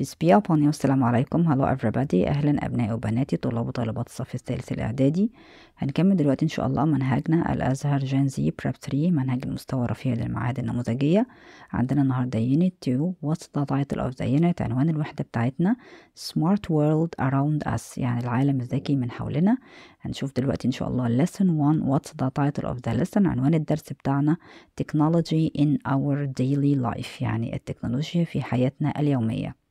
Peace be upon you السلام عليكم هلو everybody أهلا أبنائي وبناتي طلاب وطالبات الصف الثالث الإعدادي هنكمل دلوقتي إن شاء الله منهجنا الأزهر جين زي بريب 3 منهج المستوى الرفيع للمعاهد النموذجية عندنا النهاردة unit 2 what's the title of the unit عنوان الوحدة بتاعتنا smart world around us يعني العالم الذكي من حولنا هنشوف دلوقتي إن شاء الله lesson 1 what's the title of the lesson عنوان الدرس بتاعنا technology in our daily life يعني التكنولوجيا في حياتنا اليومية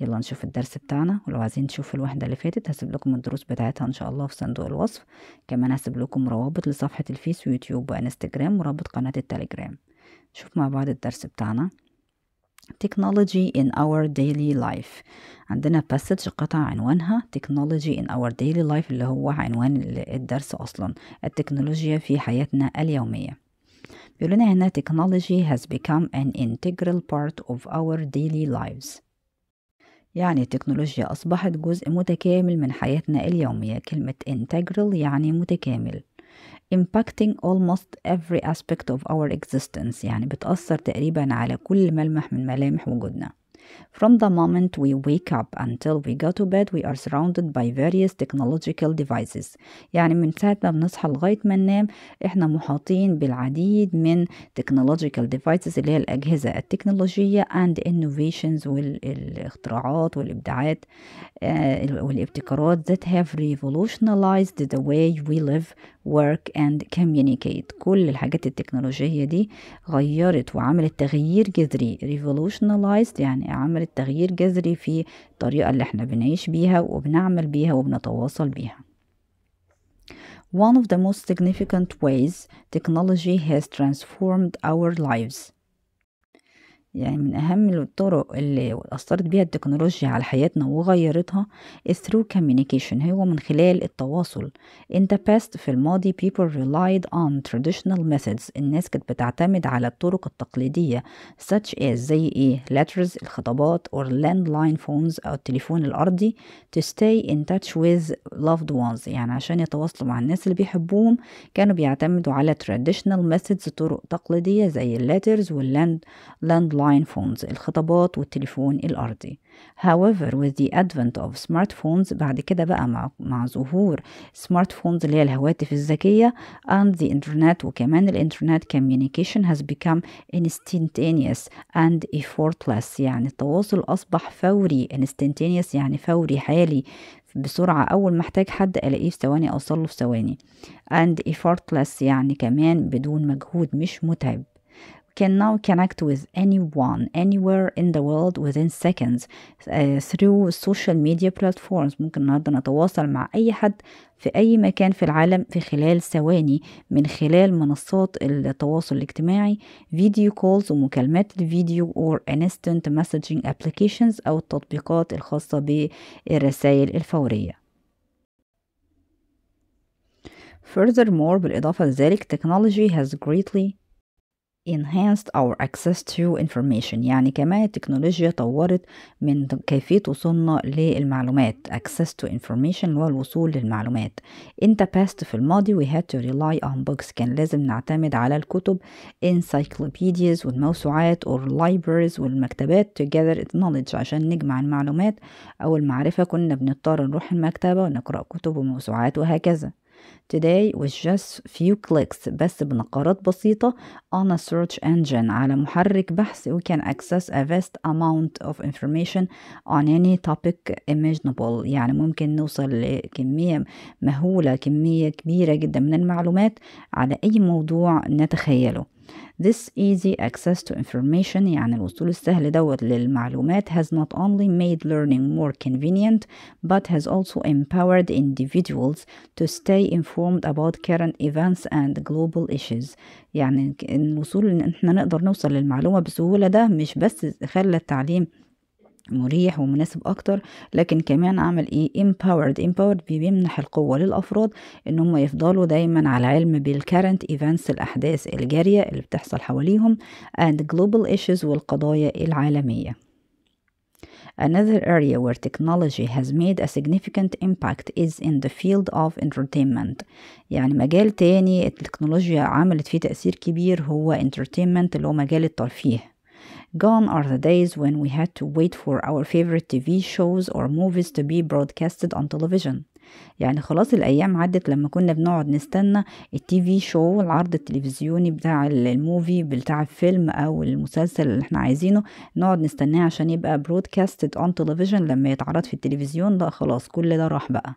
يلا نشوف الدرس بتاعنا ولو عايزين تشوفوا الوحدة اللي فاتت هسيب لكم الدروس بتاعتها ان شاء الله في صندوق الوصف كمان هسيب لكم روابط لصفحة الفيس ويوتيوب وانستجرام ورابط قناة التليجرام نشوف مع بعض الدرس بتاعنا Technology in our daily life عندنا passage قطع عنوانها Technology in our daily life اللي هو عنوان الدرس أصلا التكنولوجيا في حياتنا اليومية بيقول لنا هنا technology has become an integral part of our daily lives يعني التكنولوجيا أصبحت جزء متكامل من حياتنا اليومية كلمة integral يعني متكامل impacting almost every aspect of our existence يعني بتأثر تقريبا على كل ملمح من ملامح وجودنا From the moment we wake up until we go to bed we are surrounded by various technological devices يعني من ساعة ما بنصحى لغاية ما ننام احنا محاطين بالعديد من technological devices اللي هي الأجهزة التكنولوجية and innovations والاختراعات والإبداعات والابتكارات that have revolutionized the way we live work and communicate كل الحاجات التكنولوجية دي غيرت وعملت تغيير جذري revolutionized يعني عملت تغيير جذري في الطريقة اللي احنا بنعيش بيها وبنعمل بيها وبنتواصل بيها One of the most significant ways technology has transformed our lives يعني من أهم الطرق اللي أثرت بيها التكنولوجيا على حياتنا وغيرتها through communication هو من خلال التواصل in the past في الماضي people relied on traditional methods الناس كانت بتعتمد على الطرق التقليدية such as زي إيه letters الخطابات or landline phones أو التليفون الأرضي to stay in touch with loved ones يعني عشان يتواصلوا مع الناس اللي بيحبوهم كانوا بيعتمدوا على traditional methods طرق تقليدية زي letters والland landline landline phones الخطابات والتليفون الأرضي however with the advent of smartphones بعد كده بقى مع, مع ظهور smartphones اللي هي الهواتف الذكية and the internet وكمان الانترنت communication has become instantaneous and effortless يعني التواصل أصبح فوري instantaneous يعني فوري حالي بسرعة أول ما أحتاج حد ألاقيه في ثواني أوصله في ثواني and effortless يعني كمان بدون مجهود مش متعب can now connect with anyone anywhere in the world within seconds uh, through social media platforms ممكن النهارده نتواصل مع أي حد في أي مكان في العالم في خلال ثواني من خلال منصات التواصل الاجتماعي فيديو كولز ومكالمات الفيديو or instant messaging applications أو التطبيقات الخاصة بالرسائل الفورية Furthermore بالإضافة لذلك technology has greatly enhanced our access to information يعني كمان التكنولوجيا طورت من كيفية وصولنا للمعلومات access to information اللي هو الوصول للمعلومات in the past في الماضي we had to rely on books كان لازم نعتمد على الكتب encyclopedias والموسوعات or libraries والمكتبات to gather knowledge عشان نجمع المعلومات أو المعرفة كنا بنضطر نروح المكتبة ونقرأ كتب وموسوعات وهكذا Today with just few clicks بس بنقرات بسيطة on a search engine على محرك بحث we can access a vast amount of information on any topic imaginable يعني ممكن نوصل لكمية مهولة كمية كبيرة جدا من المعلومات على أي موضوع نتخيله This easy access to information يعني الوصول السهل دوت للمعلومات has not only made learning more convenient but has also empowered individuals to stay informed about current events and global issues يعني الوصول ان احنا نقدر نوصل للمعلومة بسهولة ده مش بس خلى التعليم مريح ومناسب اكتر لكن كمان اعمل ايه empowered empowered بيمنح القوه للافراد ان هم يفضلوا دايما على علم بالcurrent events الاحداث الجاريه اللي بتحصل حواليهم and global issues والقضايا العالميه Another area where technology has made a significant impact is in the field of entertainment يعني مجال تاني التكنولوجيا عملت فيه تأثير كبير هو entertainment اللي هو مجال الترفيه Gone are the days when we had to wait for our favorite TV shows or movies to be broadcasted on television يعني خلاص الأيام عدت لما كنا بنقعد نستنى التي في شو العرض التلفزيوني بتاع الموفي بتاع الفيلم أو المسلسل اللي احنا عايزينه نقعد نستناه عشان يبقى broadcasted on television لما يتعرض في التلفزيون لا خلاص كل ده راح بقى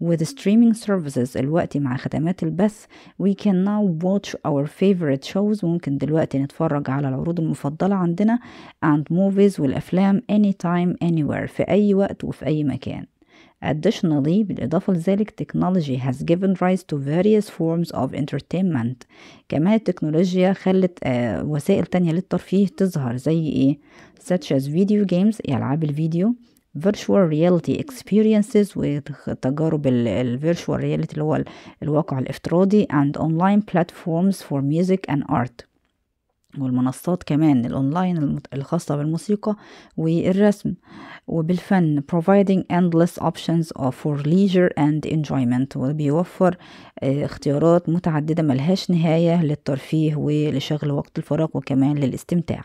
with streaming services الوقت مع خدمات البث we can now watch our favorite shows ممكن دلوقتي نتفرج على العروض المفضلة عندنا and movies والأفلام anytime anywhere في أي وقت وفي أي مكان Additionally, بالإضافة لذلك technology has given rise to various forms of entertainment كمان التكنولوجيا خلت وسائل تانية للترفيه تظهر زي إيه such as video games ألعاب الفيديو virtual reality experiences وتجارب ال virtual reality اللي هو الواقع الافتراضي and online platforms for music and art والمنصات كمان الأونلاين الخاصة بالموسيقى والرسم وبالفن providing endless options for leisure and enjoyment وبيوفر آه، اختيارات متعددة ملهاش نهاية للترفيه ولشغل وقت الفراغ وكمان للاستمتاع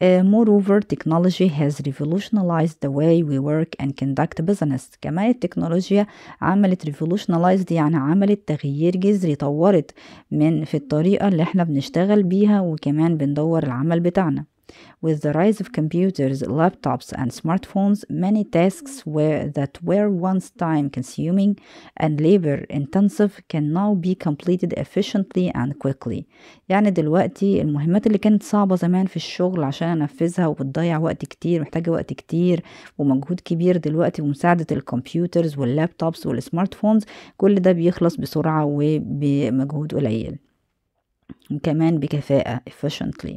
Uh, moreover, technology has revolutionized the way we work and conduct business. كمان التكنولوجيا عملت revolutionized يعني عملت تغيير جذري طورت من في الطريقة اللي احنا بنشتغل بيها وكمان بندور العمل بتاعنا. With the rise of computers, laptops, and smartphones, many tasks were, that were once time consuming and labor intensive can now be completed efficiently and quickly. يعني دلوقتي المهمات اللي كانت صعبة زمان في الشغل عشان انفذها وبتضيع وقت كتير محتاجة وقت كتير ومجهود كبير دلوقتي بمساعدة الكمبيوترز واللابتوبس والسمارتفونز كل ده بيخلص بسرعة وبمجهود قليل وكمان بكفاءة efficiently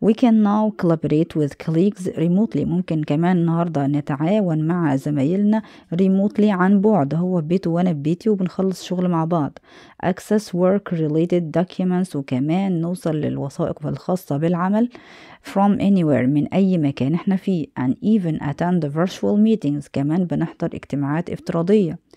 we can now collaborate with colleagues remotely ممكن كمان النهاردة نتعاون مع زمايلنا remotely عن بعد هو بيته وأنا بيتي وبنخلص شغل مع بعض access work related documents وكمان نوصل للوثائق الخاصة بالعمل from anywhere من أي مكان احنا فيه and even attend virtual meetings كمان بنحضر اجتماعات افتراضية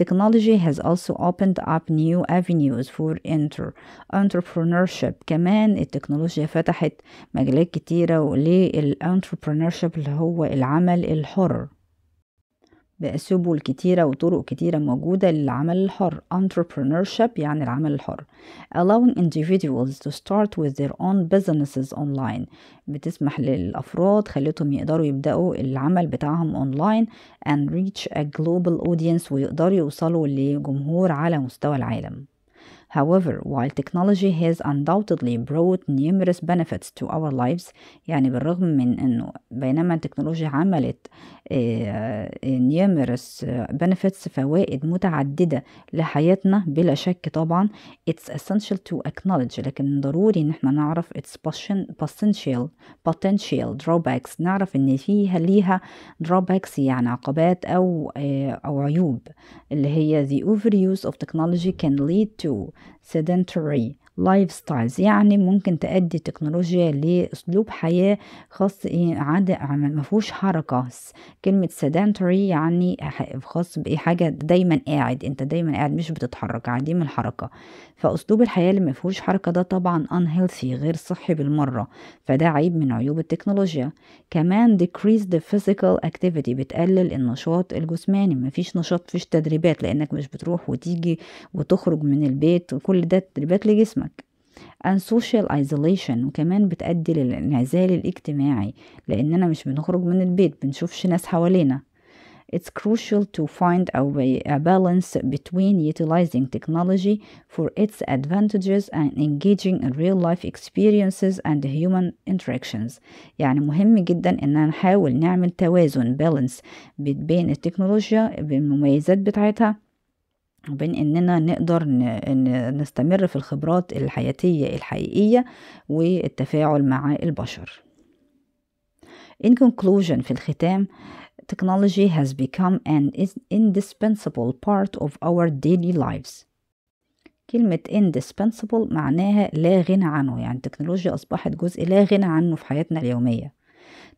Technology has also opened up new avenues for enter entrepreneurship كمان التكنولوجيا فتحت مجالات كتيرة للانتربرنورشيب اللي هو العمل الحر بسبل كتيرة وطرق كتيرة موجودة للعمل الحر entrepreneurship يعني العمل الحر allowing individuals to start with their own businesses online بتسمح للأفراد خلتهم يقدروا يبدأوا العمل بتاعهم online and reach a global audience ويقدروا يوصلوا لجمهور على مستوى العالم However, while technology has undoubtedly brought numerous benefits to our lives يعني بالرغم من أنه بينما التكنولوجيا عملت نيمرس benefits فوائد متعددة لحياتنا بلا شك طبعا it's essential to acknowledge لكن ضروري ان احنا نعرف it's potential potential drawbacks نعرف ان فيها ليها drawbacks يعني عقبات او او عيوب اللي هي the overuse of technology can lead to sedentary لايف ستايلز يعني ممكن تأدي التكنولوجيا لأسلوب حياة خاص إيه، عادة ما فيهوش حركة كلمة سيدنتري يعني خاص بإيه حاجة دايما قاعد أنت دايما قاعد مش بتتحرك عديم الحركة فأسلوب الحياة اللي مفهوش حركة ده طبعا unhealthy غير صحي بالمرة فده عيب من عيوب التكنولوجيا كمان decrease the physical activity بتقلل النشاط الجسماني مفيش نشاط مفيش تدريبات لأنك مش بتروح وتيجي وتخرج من البيت وكل ده تدريبات لجسمك and social isolation وكمان بتأدي للانعزال الاجتماعي لأننا مش بنخرج من البيت بنشوفش ناس حوالينا It's crucial to find a, way, a balance between utilizing technology for its advantages and engaging in real life experiences and human interactions يعني مهم جدا إننا نحاول نعمل توازن balance بين التكنولوجيا بالمميزات بتاعتها وبين اننا نقدر نستمر في الخبرات الحياتيه الحقيقيه والتفاعل مع البشر In conclusion في الختام technology has become an indispensable part of our daily lives كلمة indispensable معناها لا غنى عنه يعني التكنولوجيا أصبحت جزء لا غنى عنه في حياتنا اليومية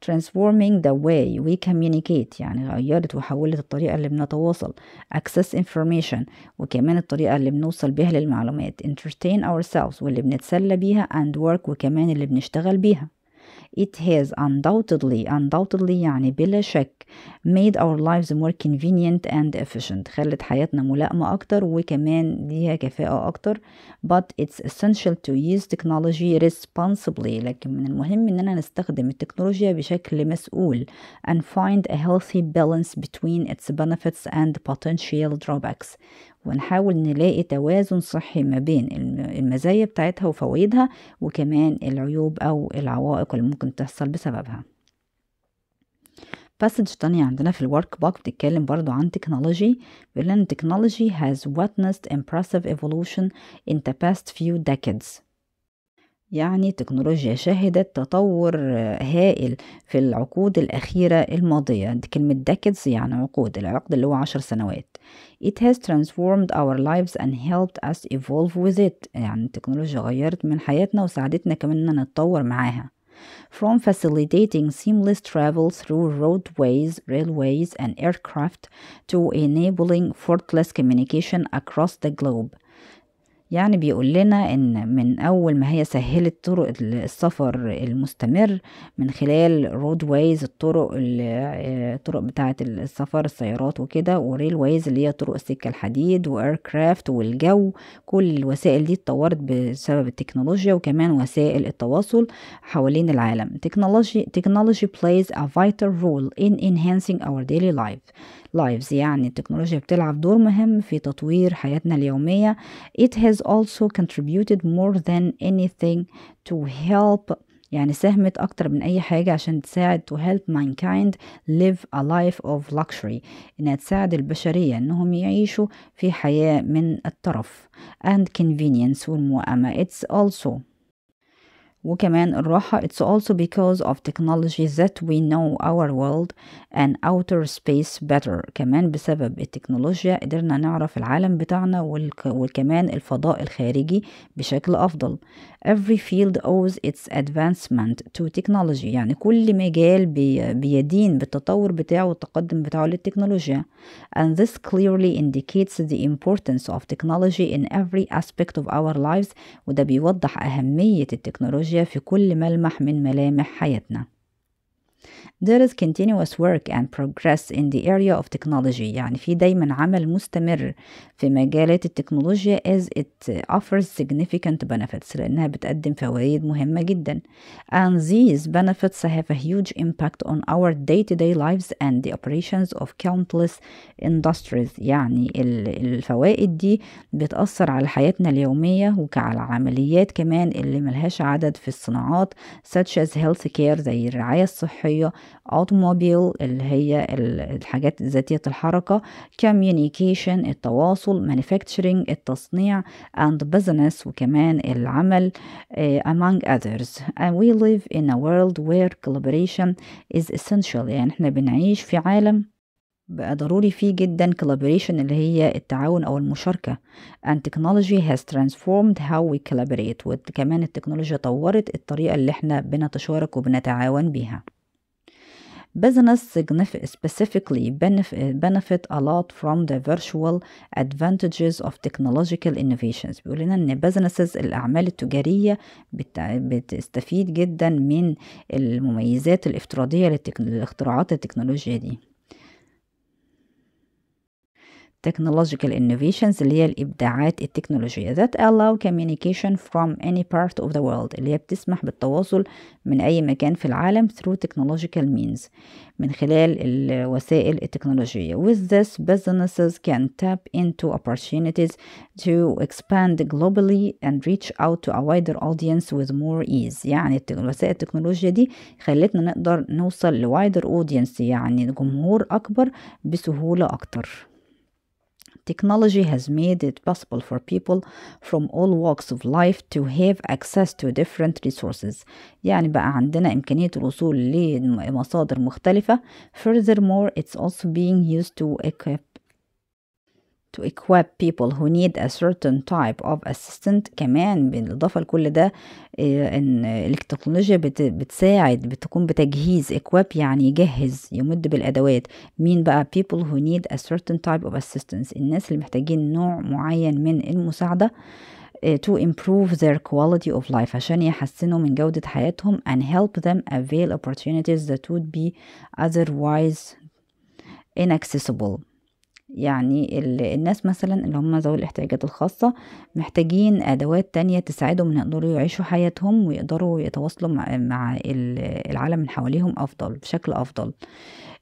transforming the way we communicate يعني غيرت وحولت الطريقة اللي بنتواصل access information وكمان الطريقة اللي بنوصل بها للمعلومات entertain ourselves واللي بنتسلى بيها and work وكمان اللي بنشتغل بيها It has undoubtedly undoubtedly يعني بلا شك made our lives more convenient and efficient خلت حياتنا ملائمة أكتر وكمان ليها كفاءة أكتر but it's essential to use technology responsibly لكن من المهم إننا نستخدم التكنولوجيا بشكل مسؤول and find a healthy balance between its benefits and potential drawbacks ونحاول نلاقي توازن صحي ما بين المزايا بتاعتها وفوائدها وكمان العيوب أو العوائق اللي ممكن تحصل بسببها باسج تانية عندنا في الورك بوك بتتكلم برضو عن تكنولوجي بيقول لنا تكنولوجي has witnessed impressive evolution in the past few decades يعني التكنولوجيا شهدت تطور هائل في العقود الأخيرة الماضية كلمة decades يعني عقود العقد اللي هو عشر سنوات It has transformed our lives and helped us evolve with it يعني التكنولوجيا غيرت من حياتنا وساعدتنا كمان إننا نتطور معاها From facilitating seamless travel through roadways, railways, and aircraft to enabling fortless communication across the globe. يعني بيقول لنا ان من اول ما هي سهلت طرق السفر المستمر من خلال رود وايز الطرق الطرق آه، بتاعه السفر السيارات وكده وريل وايز اللي هي طرق السكه الحديد واير كرافت والجو كل الوسائل دي اتطورت بسبب التكنولوجيا وكمان وسائل التواصل حوالين العالم تكنولوجي تكنولوجي plays a vital role in enhancing our daily life lives يعني التكنولوجيا بتلعب دور مهم في تطوير حياتنا اليوميه it has also contributed more than anything to help يعني ساهمت أكتر من أي حاجة عشان تساعد to help mankind live a life of luxury إنها تساعد البشرية إنهم يعيشوا في حياة من الطرف and convenience والمؤامة it's also وكمان الراحة it's also because of technology that we know our world and outer space better كمان بسبب التكنولوجيا قدرنا نعرف العالم بتاعنا والك... وكمان الفضاء الخارجي بشكل أفضل every field owes its advancement to technology يعني كل مجال بي... بيدين بالتطور بتاعه والتقدم بتاعه للتكنولوجيا and this clearly indicates the importance of technology in every aspect of our lives وده بيوضح أهمية التكنولوجيا التكنولوجيا في كل ملمح من ملامح حياتنا There is continuous work and progress in the area of technology يعني في دايما عمل مستمر في مجالات التكنولوجيا as it offers significant benefits لأنها بتقدم فوائد مهمة جدا and these benefits have a huge impact on our day-to-day -day lives and the operations of countless industries يعني الفوائد دي بتأثر على حياتنا اليومية وعلى عمليات كمان اللي ملهاش عدد في الصناعات such as healthcare, زي الرعاية الصحية الصحيه اوتوموبيل اللي هي الحاجات ذاتية الحركة كوميونيكيشن التواصل مانيفاكتشرنج التصنيع and business وكمان العمل آه، among others and we live in a world where collaboration is essential يعني احنا بنعيش في عالم بقى ضروري فيه جدا collaboration اللي هي التعاون أو المشاركة and technology has transformed how we collaborate وكمان التكنولوجيا طورت الطريقة اللي احنا بنتشارك وبنتعاون بيها business specifically benefit a lot from the virtual advantages of technological innovations بيقول لنا ان businesses الاعمال التجارية بتستفيد جدا من المميزات الافتراضية للاختراعات التكنولوجية دي technological innovations اللي هي الإبداعات التكنولوجية that allow communication from any part of the world اللي هي بتسمح بالتواصل من أي مكان في العالم through technological means من خلال الوسائل التكنولوجية with this businesses can tap into opportunities to expand globally and reach out to a wider audience with more ease يعني الوسائل التكنولوجيا دي خلتنا نقدر نوصل لوايدر audience يعني جمهور أكبر بسهولة أكتر Technology has made it possible for people from all walks of life to have access to different resources يعني بقى عندنا إمكانية الوصول لمصادر مختلفة furthermore it's also being used to equip to equip people who need a certain type of assistant كمان بالإضافة لكل ده إن التكنولوجيا بتساعد بتكون بتجهيز equip يعني يجهز يمد بالأدوات مين بقى people who need a certain type of assistance الناس اللي محتاجين نوع معين من المساعدة to improve their quality of life عشان يحسنوا من جودة حياتهم and help them avail opportunities that would be otherwise inaccessible يعني الناس مثلا اللي هم ذوي الاحتياجات الخاصة محتاجين أدوات تانية تساعدهم إن يقدروا يعيشوا حياتهم ويقدروا يتواصلوا مع العالم من حواليهم أفضل بشكل أفضل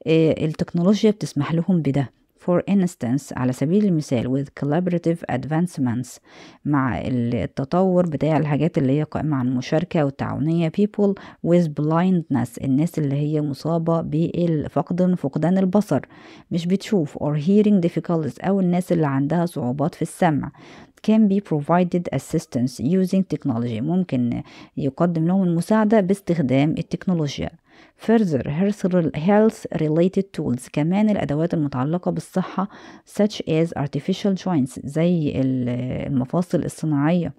آه، التكنولوجيا بتسمح لهم بده for instance على سبيل المثال with collaborative advancements مع التطور بتاع الحاجات اللي هي قائمة عن المشاركة والتعاونية people with blindness الناس اللي هي مصابة بالفقدان فقدان البصر مش بتشوف or hearing difficulties أو الناس اللي عندها صعوبات في السمع can be provided assistance using technology ممكن يقدم لهم المساعدة باستخدام التكنولوجيا further health related tools كمان الأدوات المتعلقة بالصحة such as artificial joints زي المفاصل الصناعية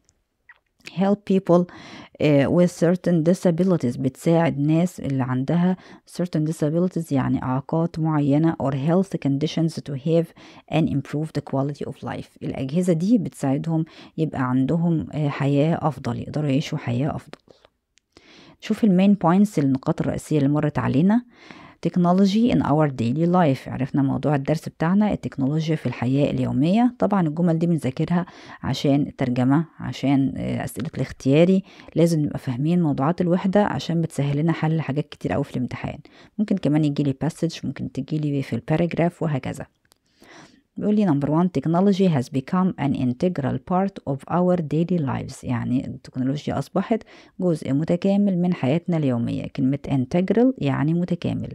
help people uh, with certain disabilities بتساعد ناس اللي عندها certain disabilities يعني إعاقات معينة or health conditions to have and improve the quality of life الأجهزة دي بتساعدهم يبقى عندهم eh، حياة أفضل يقدروا يعيشوا حياة أفضل شوف المين بوينتس النقاط الرئيسية اللي مرت علينا تكنولوجي in our daily life عرفنا موضوع الدرس بتاعنا التكنولوجيا في الحياة اليومية طبعا الجمل دي بنذاكرها عشان الترجمة عشان آه، أسئلة الاختياري لازم نبقى فاهمين موضوعات الوحدة عشان بتسهل لنا حل حاجات كتير أوي في الامتحان ممكن كمان يجيلي passage ممكن تجيلي في الباراجراف وهكذا بيقول لي نمبر 1 technology has become an integral part of our daily lives يعني التكنولوجيا أصبحت جزء متكامل من حياتنا اليومية كلمة integral يعني متكامل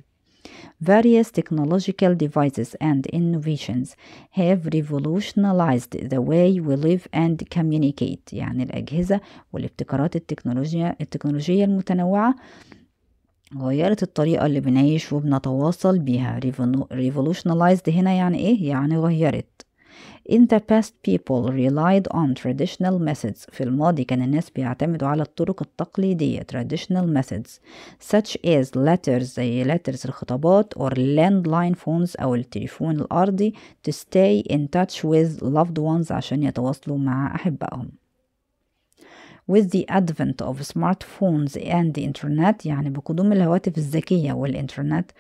Various technological devices and innovations have revolutionized the way we live and communicate يعني الأجهزة والابتكارات التكنولوجيا التكنولوجية المتنوعة غيرت الطريقة اللي بنعيش وبنتواصل بيها revolutionized هنا يعني ايه؟ يعني غيرت In the past people relied on traditional methods في الماضي كان الناس بيعتمدوا على الطرق التقليدية traditional methods such as letters زي letters الخطابات or landline phones أو التليفون الأرضي to stay in touch with loved ones عشان يتواصلوا مع أحبائهم with the advent of smartphones and the internet يعني بقدوم الهواتف الذكية والإنترنت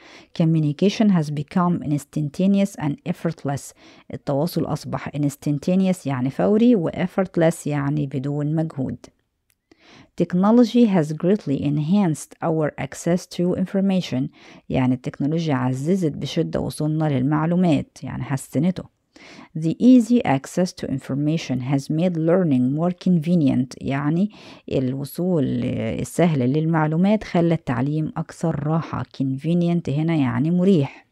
communication has become instantaneous and effortless التواصل أصبح instantaneous يعني فوري و effortless يعني بدون مجهود Technology has greatly enhanced our access to information يعني التكنولوجيا عززت بشدة وصولنا للمعلومات يعني حسنته The easy access to information has made learning more convenient يعني الوصول السهل للمعلومات خلى التعليم أكثر راحة convenient هنا يعني مريح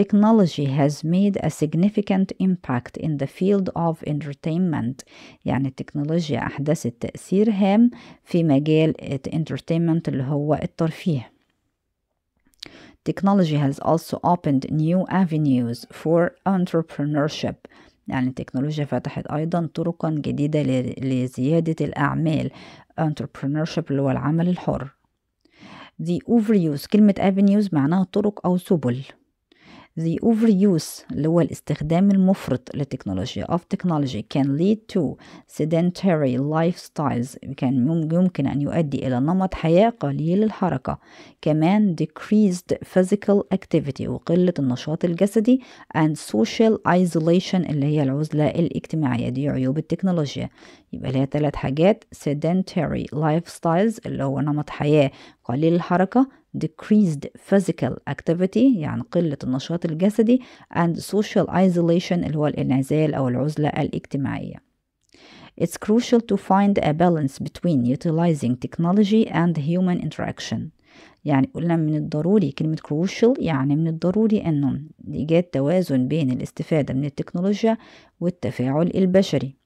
Technology has made a significant impact in the field of entertainment يعني التكنولوجيا أحدثت تأثير هام في مجال entertainment اللي هو الترفيه Technology has also opened new avenues for entrepreneurship يعني التكنولوجيا فتحت أيضا طرقا جديدة لزيادة الأعمال entrepreneurship اللي هو العمل الحر The overuse كلمة avenues معناها طرق أو سبل The overuse اللي هو الاستخدام المفرط للتكنولوجيا of technology can lead to sedentary lifestyles كان يمكن أن يؤدي إلى نمط حياة قليل الحركة كمان decreased physical activity وقلة النشاط الجسدي and social isolation اللي هي العزلة الاجتماعية دي عيوب التكنولوجيا يبقى ليها ثلاث حاجات sedentary lifestyles اللي هو نمط حياة قليل الحركة decreased physical activity يعني قلة النشاط الجسدي and social isolation اللي هو الانعزال أو العزلة الاجتماعية It's crucial to find a balance between utilizing technology and human interaction يعني قلنا من الضروري كلمة crucial يعني من الضروري أنه يجد توازن بين الاستفادة من التكنولوجيا والتفاعل البشري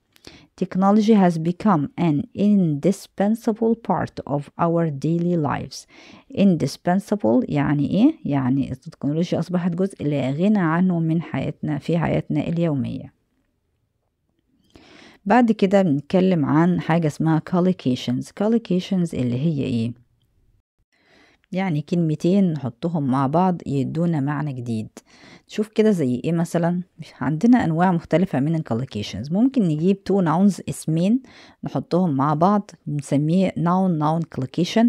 Technology has become an indispensable part of our daily lives. Indispensable يعني إيه؟ يعني التكنولوجيا أصبحت جزء لا غنى عنه من حياتنا في حياتنا اليومية. بعد كده بنتكلم عن حاجة اسمها collocations collocations اللي هي ايه يعني كلمتين نحطهم مع بعض يدونا معنى جديد شوف كده زي ايه مثلا عندنا انواع مختلفة من collocations ممكن نجيب تو ناونز اسمين نحطهم مع بعض نسميه ناون ناون collocation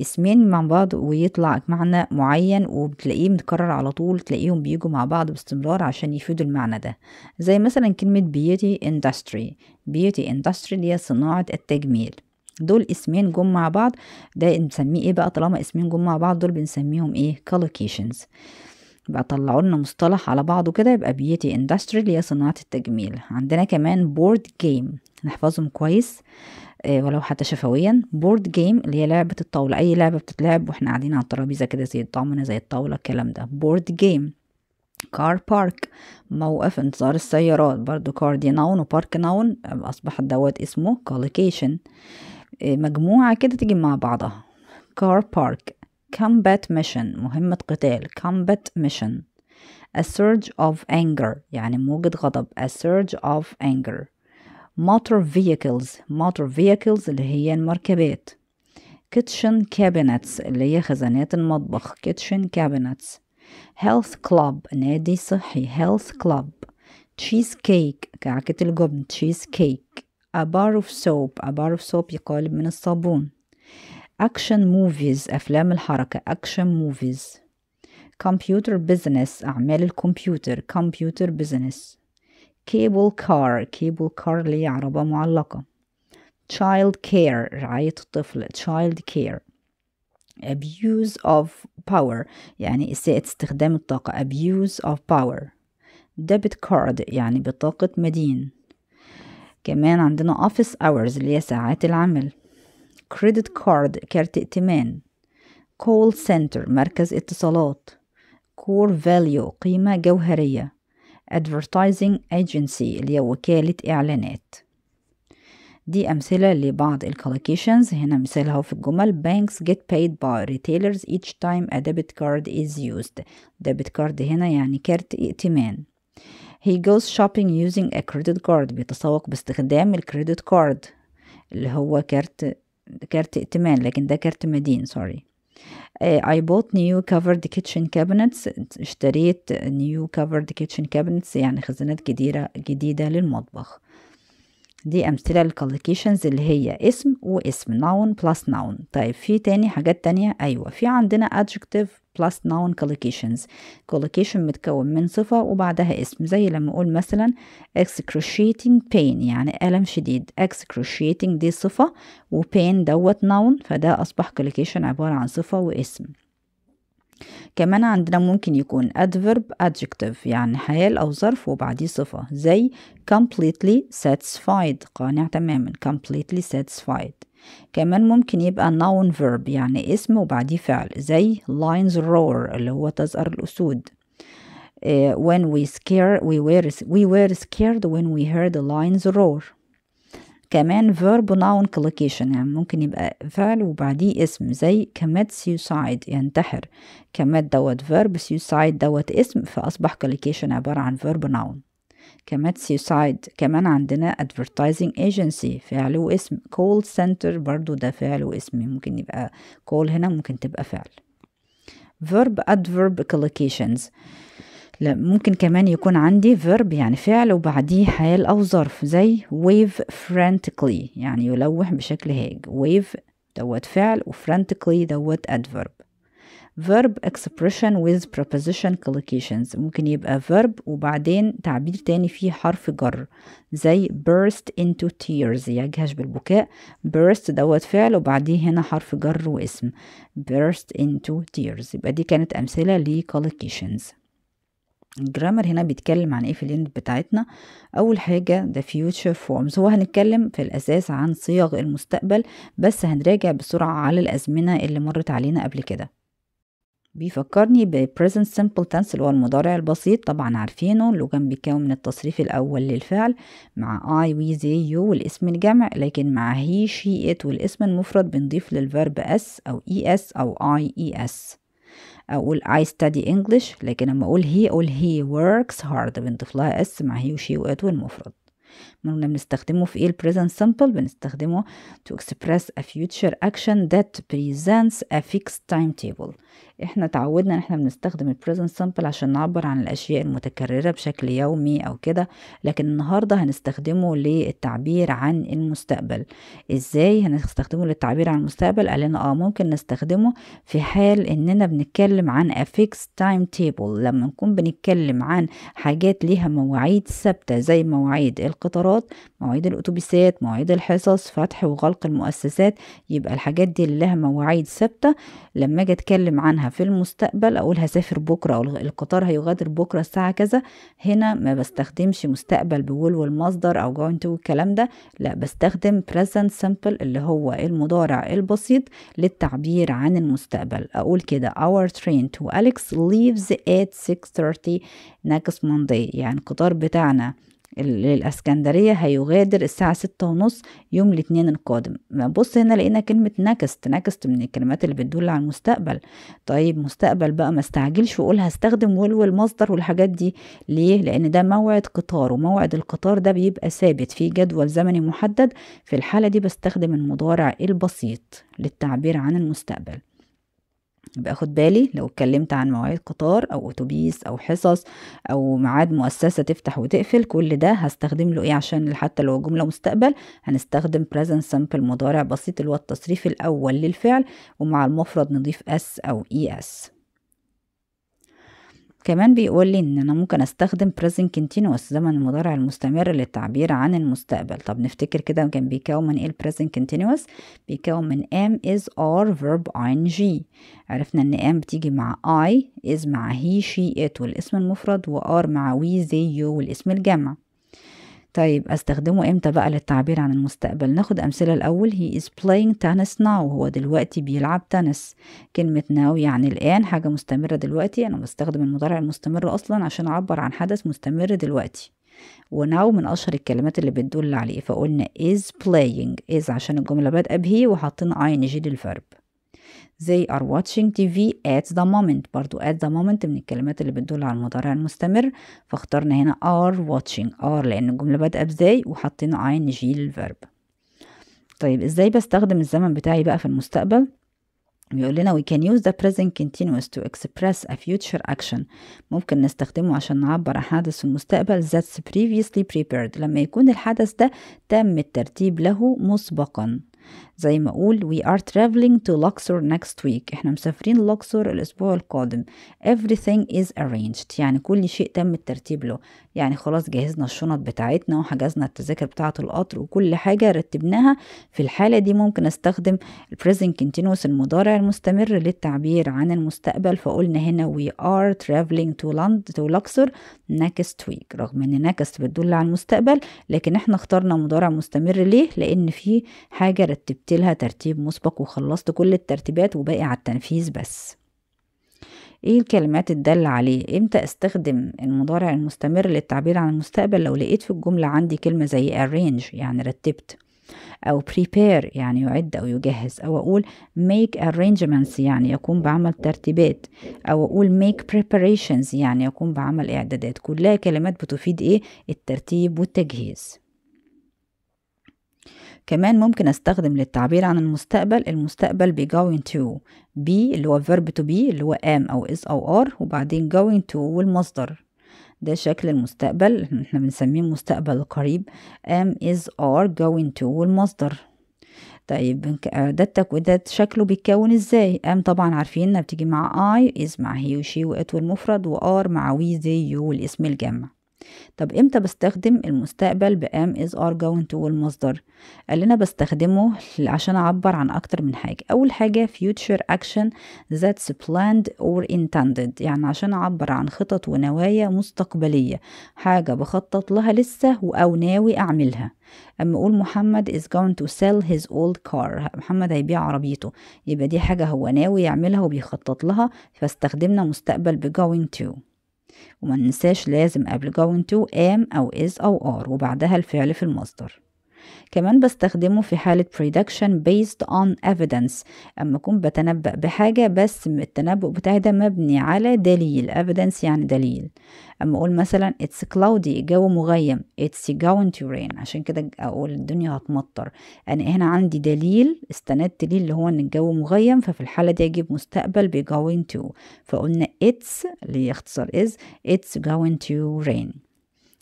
اسمين مع بعض ويطلع معنى معين وبتلاقيه متكرر على طول تلاقيهم بيجوا مع بعض باستمرار عشان يفيدوا المعنى ده زي مثلا كلمة بيوتي اندستري بيوتي اندستري اللي هي صناعة التجميل دول اسمين جم مع بعض ده بنسميه ايه بقى طالما اسمين جم مع بعض دول بنسميهم ايه collocations يبقى طلعوا لنا مصطلح على بعضه كده يبقى بيوتي اندستري اللي هي صناعة التجميل عندنا كمان بورد جيم نحفظهم كويس آه، ولو حتى شفويا بورد جيم اللي هي لعبة الطاولة أي لعبة بتتلعب واحنا قاعدين على الترابيزة كده زي الطعمنا زي الطاولة الكلام ده بورد جيم كار بارك موقف انتظار السيارات برضو كار دي نون وبارك نون أصبح دوت اسمه كولوكيشن مجموعة كده تيجي مع بعضها car park combat mission مهمة قتال combat mission a surge of anger يعني موجة غضب a surge of anger motor vehicles motor vehicles اللي هي المركبات kitchen cabinets اللي هي خزانات المطبخ kitchen cabinets health club نادي صحي health club cheesecake كعكة الجبن cheesecake a bar of soap a bar of soap يقال من الصابون action movies أفلام الحركة action movies computer business أعمال الكمبيوتر computer business cable car cable car اللي عربة معلقة child care رعاية الطفل child care abuse of power يعني إساءة استخدام الطاقة abuse of power debit card يعني بطاقة مدين كمان عندنا office hours اللي هي ساعات العمل credit card كارت ائتمان call center مركز اتصالات core value قيمة جوهرية advertising agency اللي هي وكالة إعلانات دي أمثلة لبعض collocations هنا مثالها في الجمل banks get paid by retailers each time a debit card is used debit card هنا يعني كارت ائتمان he goes shopping using a credit card بيتسوق باستخدام الكريدت كارد اللي هو كارت كارت ائتمان لكن ده كارت مدين سوري uh, I bought new covered kitchen cabinets اشتريت new covered kitchen cabinets يعني خزانات جديدة جديدة للمطبخ دي أمثلة للكالكيشنز اللي هي اسم واسم noun plus noun طيب في تاني حاجات تانية أيوة في عندنا adjective plus noun collocations collocation متكون من صفة وبعدها اسم زي لما أقول مثلا excruciating pain يعني ألم شديد excruciating دي صفة و pain دوت noun فده أصبح collocation عبارة عن صفة واسم كمان عندنا ممكن يكون adverb adjective يعني حال أو ظرف وبعديه صفة زي completely satisfied قانع تماما completely satisfied كمان ممكن يبقى noun verb يعني اسم وبعديه فعل زي lions roar اللي هو تزأر الأسود when we scare we were we were scared when we heard the lions roar كمان verb noun collocation يعني ممكن يبقى فعل وبعديه اسم زي كمات suicide ينتحر كمات دوت verb suicide دوت اسم فأصبح collocation عبارة عن verb noun كمات suicide كمان عندنا advertising agency فعل واسم call center برضو ده فعل واسم ممكن يبقى call هنا ممكن تبقى فعل verb adverb collocations لا ممكن كمان يكون عندي فيرب يعني فعل وبعديه حال أو ظرف زي wave frantically يعني يلوح بشكل هاج wave دوت فعل وفرانتيكلي دوت adverb verb expression with preposition collocations ممكن يبقى verb وبعدين تعبير تاني فيه حرف جر زي burst into tears يجهش بالبكاء burst دوت فعل وبعديه هنا حرف جر واسم burst into tears يبقى دي كانت أمثلة ل collocations الجرامر هنا بيتكلم عن ايه في اليونت بتاعتنا اول حاجه the future forms هو هنتكلم في الاساس عن صيغ المستقبل بس هنراجع بسرعه على الازمنه اللي مرت علينا قبل كده بيفكرني ب present simple tense اللي هو المضارع البسيط طبعا عارفينه كان بيتكون من التصريف الأول للفعل مع I we they you والاسم الجمع لكن مع he she it والاسم المفرد بنضيف للفيرب s أو es أو i es اقول I study English لكن اما اقول he اقول he works hard بنضيف لها اس مع he وشي وات والمفرد كنا بنستخدمه في ايه present simple بنستخدمه to express a future action that presents a fixed timetable احنا تعودنا ان احنا بنستخدم البريزنت سامبل عشان نعبر عن الاشياء المتكررة بشكل يومي او كده لكن النهاردة هنستخدمه للتعبير عن المستقبل ازاي هنستخدمه للتعبير عن المستقبل قال لنا اه ممكن نستخدمه في حال اننا بنتكلم عن a fixed تيبل لما نكون بنتكلم عن حاجات ليها مواعيد ثابتة زي مواعيد القطارات مواعيد الاتوبيسات مواعيد الحصص فتح وغلق المؤسسات يبقى الحاجات دي اللي لها مواعيد ثابتة لما اجي اتكلم عنها في المستقبل اقول هسافر بكره او القطار هيغادر بكره الساعه كذا هنا ما بستخدمش مستقبل بول والمصدر او جوينت والكلام ده لا بستخدم present simple اللي هو المضارع البسيط للتعبير عن المستقبل اقول كده our train to Alex leaves at 6:30 next Monday يعني القطار بتاعنا للاسكندريه هيغادر الساعه ستة ونص يوم الاثنين القادم بص هنا لقينا كلمه نكست نكست من الكلمات اللي بتدل على المستقبل طيب مستقبل بقى ما استعجلش وقول هستخدم ول والمصدر والحاجات دي ليه لان ده موعد قطار وموعد القطار ده بيبقى ثابت في جدول زمني محدد في الحاله دي بستخدم المضارع البسيط للتعبير عن المستقبل باخد بالي لو اتكلمت عن مواعيد قطار او اتوبيس او حصص او ميعاد مؤسسه تفتح وتقفل كل ده هستخدم له ايه عشان حتى لو جمله مستقبل هنستخدم present simple مضارع بسيط اللي هو التصريف الاول للفعل ومع المفرد نضيف اس او اس e كمان بيقول لي ان انا ممكن استخدم present continuous زمن المضارع المستمر للتعبير عن المستقبل طب نفتكر كده كان بيكون من ايه ال present continuous بيكون من am is are verb ing عرفنا ان am بتيجي مع I is مع he she it والاسم المفرد و are مع we they you والاسم الجمع طيب استخدمه امتى بقى للتعبير عن المستقبل ناخد امثله الاول هي از بلاينج تنس ناو هو دلوقتي بيلعب تنس كلمه ناو يعني الان حاجه مستمره دلوقتي انا بستخدم المضارع المستمر اصلا عشان اعبر عن حدث مستمر دلوقتي وناو من أشهر الكلمات اللي بتدل عليه فقلنا از بلاينج از عشان الجملة بادئة به وحاطين جي للفرب they are watching TV at the moment برضو at the moment من الكلمات اللي بتدل على المضارع المستمر فاخترنا هنا are watching are لأن الجملة بادئة بزي وحطينا ing للفيرب طيب ازاي بستخدم الزمن بتاعي بقى في المستقبل بيقول لنا we can use the present continuous to express a future action ممكن نستخدمه عشان نعبر عن حدث في المستقبل that's previously prepared لما يكون الحدث ده تم الترتيب له مسبقا زي ما أقول we are traveling to Luxor next week إحنا مسافرين لوكسور الأسبوع القادم everything is arranged يعني كل شيء تم الترتيب له يعني خلاص جهزنا الشنط بتاعتنا وحجزنا التذاكر بتاعة القطر وكل حاجة رتبناها في الحالة دي ممكن أستخدم present continuous المضارع المستمر للتعبير عن المستقبل فقلنا هنا we are traveling to London to Luxor next week رغم إن next بتدل على المستقبل لكن إحنا اخترنا مضارع مستمر ليه؟ لأن في حاجة رتبت جبت لها ترتيب مسبق وخلصت كل الترتيبات وباقي على التنفيذ بس ايه الكلمات الدالة عليه امتى استخدم المضارع المستمر للتعبير عن المستقبل لو لقيت في الجملة عندي كلمة زي arrange يعني رتبت أو prepare يعني يعد أو يجهز أو أقول make arrangements يعني يكون بعمل ترتيبات أو أقول make preparations يعني يكون بعمل إعدادات كلها كلمات بتفيد إيه الترتيب والتجهيز كمان ممكن استخدم للتعبير عن المستقبل المستقبل ب going to be اللي هو verb to be اللي هو am او is او are وبعدين going to والمصدر ده شكل المستقبل احنا بنسميه المستقبل القريب am is are going to والمصدر طيب ده التكوين ده شكله بيتكون ازاي ام طبعا عارفين انها بتيجي مع اي از مع هي وشي وات والمفرد وار مع وي زي يو والاسم الجمع طب امتى بستخدم المستقبل بام از ار جوينت والمصدر قال لنا بستخدمه عشان اعبر عن اكتر من حاجه اول حاجه future action ذاتس planned or intended يعني عشان اعبر عن خطط ونوايا مستقبليه حاجه بخطط لها لسه او ناوي اعملها اما اقول محمد is going to sell his old car محمد هيبيع عربيته يبقى دي حاجه هو ناوي يعملها وبيخطط لها فاستخدمنا مستقبل ب going to وما ننساش لازم قبل going to am أو is أو are وبعدها الفعل في المصدر كمان بستخدمه في حالة prediction based on evidence أما أكون بتنبأ بحاجة بس التنبؤ بتاعي ده مبني على دليل evidence يعني دليل أما أقول مثلا it's cloudy الجو مغيم it's going to rain عشان كده أقول الدنيا هتمطر أنا هنا عندي دليل استندت ليه اللي هو إن الجو مغيم ففي الحالة دي أجيب مستقبل ب going to فقلنا it's اللي يختصر is it's going to rain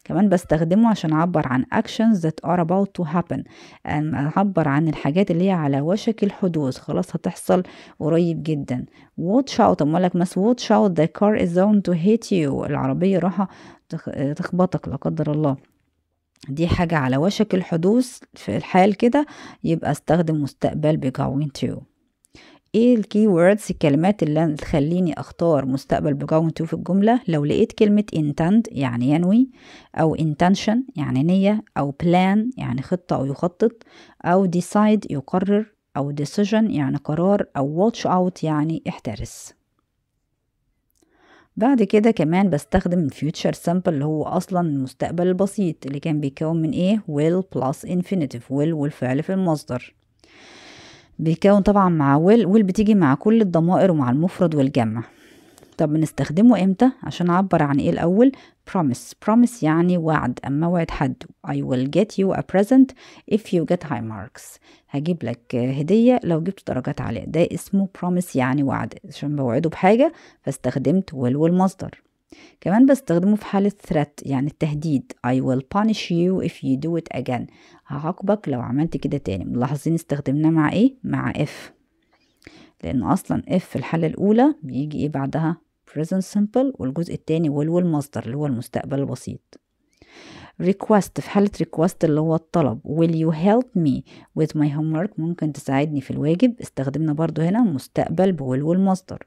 كمان بستخدمه عشان أعبر عن actions that are about to happen أعبر عن الحاجات اللي هي على وشك الحدوث خلاص هتحصل قريب جدا watch out أما لك مس watch out the car is going to hit you العربية راح تخبطك لا قدر الله دي حاجة على وشك الحدوث في الحال كده يبقى استخدم مستقبل بجوين to ايه الكي ووردز الكلمات اللي تخليني اختار مستقبل بكاون تو في الجمله لو لقيت كلمه intend يعني ينوي او intention يعني نيه او plan يعني خطه او يخطط او decide يقرر او decision يعني قرار او watch out يعني احترس بعد كده كمان بستخدم future simple اللي هو أصلا المستقبل البسيط اللي كان بيكون من إيه will plus infinitive will والفعل في المصدر بيتكون طبعا مع will ويل بتيجي مع كل الضمائر ومع المفرد والجمع طب بنستخدمه امتى عشان اعبر عن ايه الاول promise promise يعني وعد اما وعد حد I will get you a present if you get high marks هجيب لك هدية لو جبت درجات عالية ده اسمه promise يعني وعد عشان بوعده بحاجة فاستخدمت will والمصدر كمان بستخدمه في حالة threat يعني التهديد I will punish you if you do it again هعاقبك لو عملت كده تاني ملاحظين استخدمناه مع ايه؟ مع if لأن أصلا if في الحالة الأولى بيجي ايه بعدها؟ present simple والجزء التاني will والمصدر اللي هو المستقبل البسيط request في حالة request اللي هو الطلب will you help me with my homework ممكن تساعدني في الواجب استخدمنا برضو هنا مستقبل بول والمصدر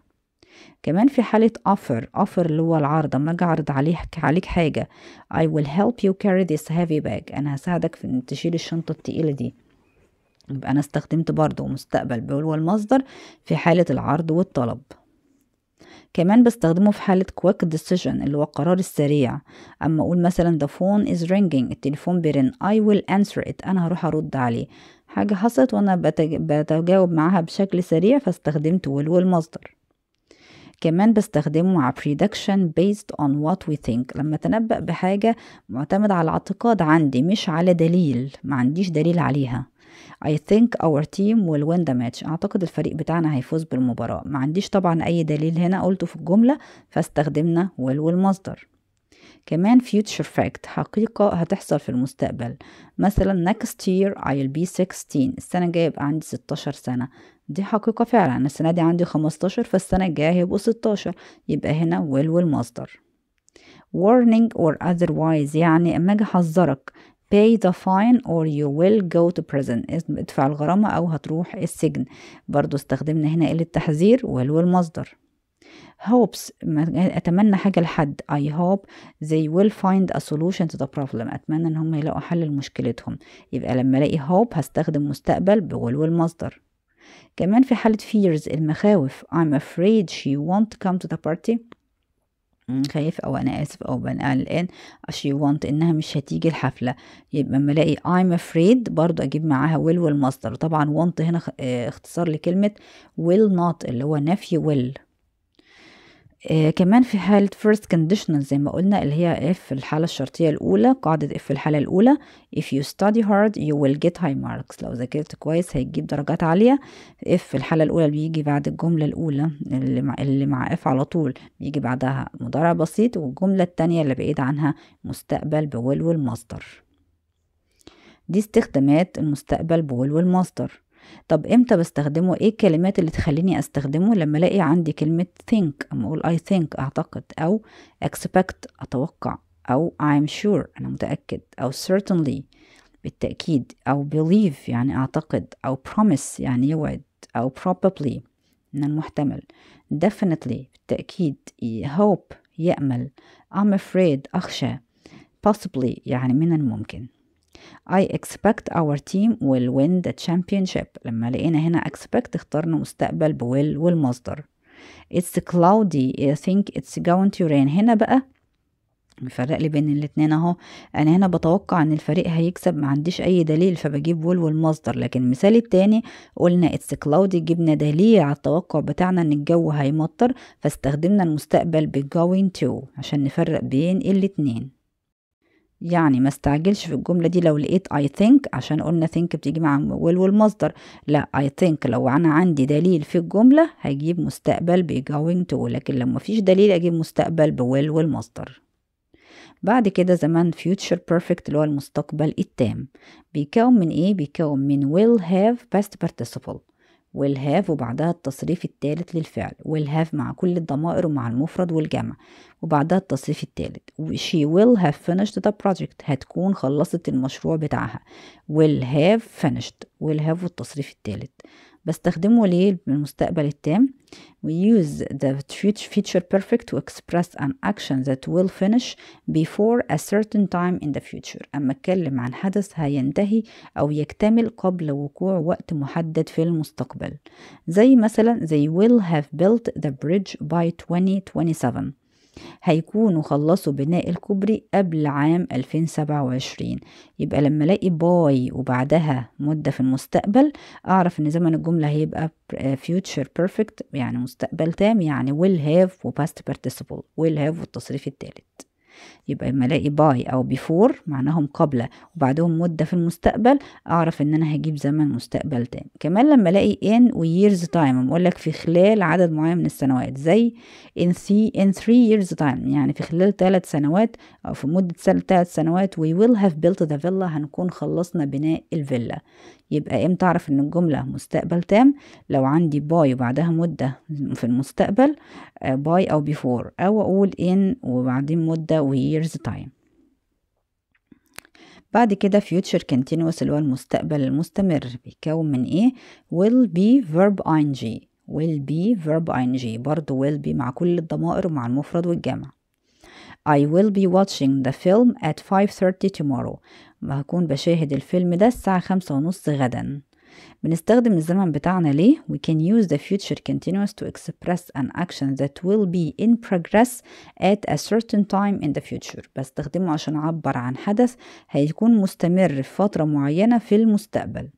كمان في حالة offer offer اللي هو العرض أما أجي أعرض عليك عليك حاجة I will help you carry this heavy bag أنا هساعدك في إن تشيل الشنطة التقيلة دي يبقى أنا استخدمت برضه مستقبل بقول والمصدر في حالة العرض والطلب كمان بستخدمه في حالة quick decision اللي هو القرار السريع أما أقول مثلا the phone is ringing التليفون بيرن I will answer it أنا هروح أرد عليه حاجة حصلت وأنا بتجاوب معاها بشكل سريع فاستخدمت will والمصدر كمان بستخدمه مع prediction based on what we think لما تنبأ بحاجة معتمد على اعتقاد عندي مش على دليل ما عنديش دليل عليها I think our team will win the match أعتقد الفريق بتاعنا هيفوز بالمباراة ما عنديش طبعا أي دليل هنا قلته في الجملة فاستخدمنا will والمصدر كمان future fact حقيقة هتحصل في المستقبل مثلا next year I'll be 16 السنة الجاية يبقى عندي 16 سنة دي حقيقة فعلا السنة دي عندي 15 فالسنة الجاية هيبقوا 16 يبقى هنا will والمصدر warning or otherwise يعني اما اجي احذرك pay the fine or you will go to prison ادفع الغرامة او هتروح السجن برضو استخدمنا هنا التحذير will والمصدر hopes اتمنى حاجة لحد I hope they will find a solution to the problem اتمنى ان هم يلاقوا حل لمشكلتهم يبقى لما الاقي hope هستخدم مستقبل بول والمصدر كمان في حالة fears المخاوف I'm afraid she won't come to the party خايف او انا اسف او انا قلقان she won't انها مش هتيجي الحفله يبقى لما الاقي I'm afraid برضو اجيب معاها will والمصدر طبعا want هنا آه، اختصار لكلمه will not اللي هو نفي will آه كمان في حالة first conditional زي ما قلنا اللي هي if الحالة الشرطية الأولى قاعدة if الحالة الأولى if you study hard you will get high marks لو ذاكرت كويس هيجيب درجات عالية if الحالة الأولى اللي بيجي بعد الجملة الأولى اللي مع, اللي مع if على طول بيجي بعدها مضارع بسيط والجملة التانية اللي بعيد عنها مستقبل بول والمصدر دي استخدامات المستقبل بول والمصدر طب امتى بستخدمه ايه الكلمات اللي تخليني استخدمه لما الاقي عندي كلمه think اما اقول I think اعتقد او expect اتوقع او I'm sure انا متاكد او certainly بالتاكيد او believe يعني اعتقد او promise يعني يوعد او probably من المحتمل definitely بالتاكيد hope يامل I'm afraid اخشى possibly يعني من الممكن I expect our team will win the championship لما لقينا هنا expect اخترنا مستقبل ب will والمصدر It's cloudy I think it's going to rain هنا بقى مفرق لي بين الاتنين اهو انا هنا بتوقع ان الفريق هيكسب ما عنديش اي دليل فبجيب ويل والمصدر لكن المثال التاني قلنا اتس كلاودي جبنا دليل على التوقع بتاعنا ان الجو هيمطر فاستخدمنا المستقبل ب going to عشان نفرق بين الاتنين يعني ما استعجلش في الجملة دي لو لقيت I think عشان قلنا think بتيجي مع will والمصدر لا I think لو أنا عندي دليل في الجملة هجيب مستقبل ب going to لكن لو مفيش دليل أجيب مستقبل ب will والمصدر بعد كده زمان future perfect اللي هو المستقبل التام بيكون من ايه؟ بيكون من will have past participle have وبعدها التصريف الثالث للفعل have مع كل الضمائر ومع المفرد والجمع وبعدها التصريف الثالث she will have finished the project هتكون خلصت المشروع بتاعها will have finished will have والتصريف الثالث بستخدمه ليه للمستقبل التام We use the future perfect to express an action that will finish before a certain time in the future أما أتكلم عن حدث هينتهي أو يكتمل قبل وقوع وقت محدد في المستقبل زي مثلا they will have built the bridge by 2027 هيكونوا خلصوا بناء الكوبري قبل عام 2027 يبقى لما الاقي باي وبعدها مدة في المستقبل اعرف ان زمن الجملة هيبقى آه، future perfect يعني مستقبل تام يعني will have و past participle will have والتصريف الثالث يبقى لما الاقي باي او بيفور معناهم قبل وبعدهم مده في المستقبل اعرف ان انا هجيب زمن مستقبل تاني كمان لما الاقي ان وييرز تايم بقول لك في خلال عدد معين من السنوات زي in three years time يعني في خلال ثلاث سنوات او في مده ثلاث سنوات we will have built the villa هنكون خلصنا بناء الفيلا يبقى امتى اعرف ان الجملة مستقبل تام لو عندي باي وبعدها مدة في المستقبل آه، باي او بيفور او اقول ان وبعدين مدة ويرز تايم بعد كده future continuous اللي هو المستقبل المستمر بيتكون من ايه will be verb ing will be verb ing برضو will be مع كل الضمائر ومع المفرد والجمع I will be watching the film at 5.30 tomorrow وهكون بشاهد الفيلم ده الساعة خمسة ونص غدا بنستخدم الزمن بتاعنا ليه we can use the future continuous to express an action that will be in progress at a certain time in the future بستخدمه عشان أعبر عن حدث هيكون مستمر في فترة معينة في المستقبل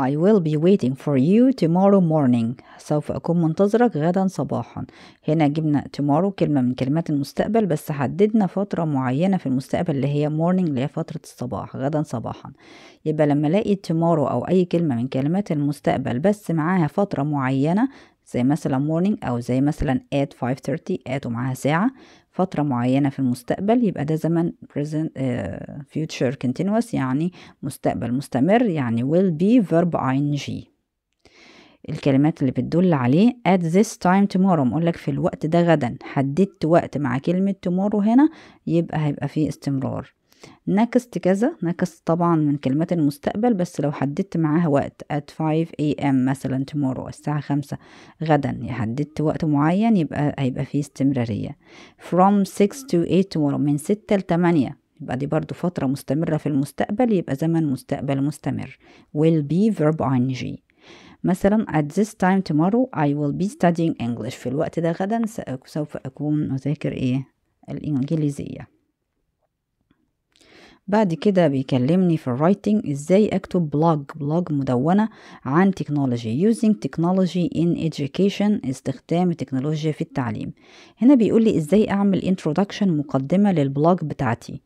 I will be waiting for you tomorrow morning سوف أكون منتظرك غدا صباحا هنا جبنا tomorrow كلمة من كلمات المستقبل بس حددنا فترة معينة في المستقبل اللي هي morning اللي هي فترة الصباح غدا صباحا يبقى لما ألاقي tomorrow أو أي كلمة من كلمات المستقبل بس معاها فترة معينة زي مثلا morning أو زي مثلا at 5.30 at ومعاها ساعة فترة معينة في المستقبل يبقى ده زمن present uh, future continuous يعني مستقبل مستمر يعني will be verb ing الكلمات اللي بتدل عليه at this time tomorrow لك في الوقت ده غدا حددت وقت مع كلمة tomorrow هنا يبقى هيبقى فيه استمرار next كذا next طبعا من كلمات المستقبل بس لو حددت معاها وقت at 5 am مثلا tomorrow الساعة خمسة غدا حددت وقت معين يبقى هيبقى فيه استمرارية from 6 to 8 tomorrow من 6 ل 8 يبقى دي برضو فترة مستمرة في المستقبل يبقى زمن مستقبل مستمر will be verb ing مثلا at this time tomorrow I will be studying English في الوقت ده غدا سوف أكون أذاكر إيه الإنجليزية بعد كده بيكلمني في الرايتنج ازاي اكتب بلوج بلوج مدونة عن تكنولوجي using technology in education استخدام التكنولوجيا في التعليم هنا بيقول لي ازاي اعمل introduction مقدمة للبلوج بتاعتي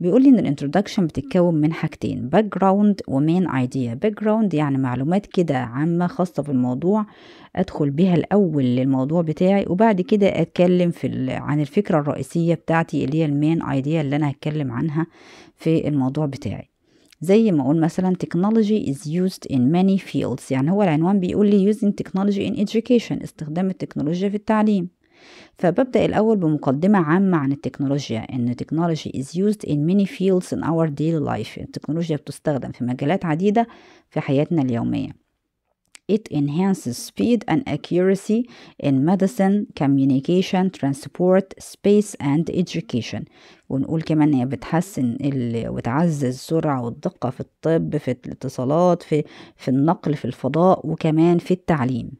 بيقول لي ان الانترودكشن بتتكون من حاجتين باك جراوند ومين ايديا باك جراوند يعني معلومات كده عامه خاصه في الموضوع ادخل بيها الاول للموضوع بتاعي وبعد كده اتكلم في عن الفكره الرئيسيه بتاعتي اللي هي المين ايديا اللي انا هتكلم عنها في الموضوع بتاعي زي ما اقول مثلا technology is used in many fields يعني هو العنوان بيقول لي using technology in education استخدام التكنولوجيا في التعليم فببدأ الأول بمقدمة عامة عن التكنولوجيا إن technology is used in many fields in our daily life التكنولوجيا بتستخدم في مجالات عديدة في حياتنا اليومية It enhances speed and accuracy in medicine, communication, transport, space and education. ونقول كمان هي بتحسن وتعزز السرعة والدقة في الطب في الاتصالات في, في النقل في الفضاء وكمان في التعليم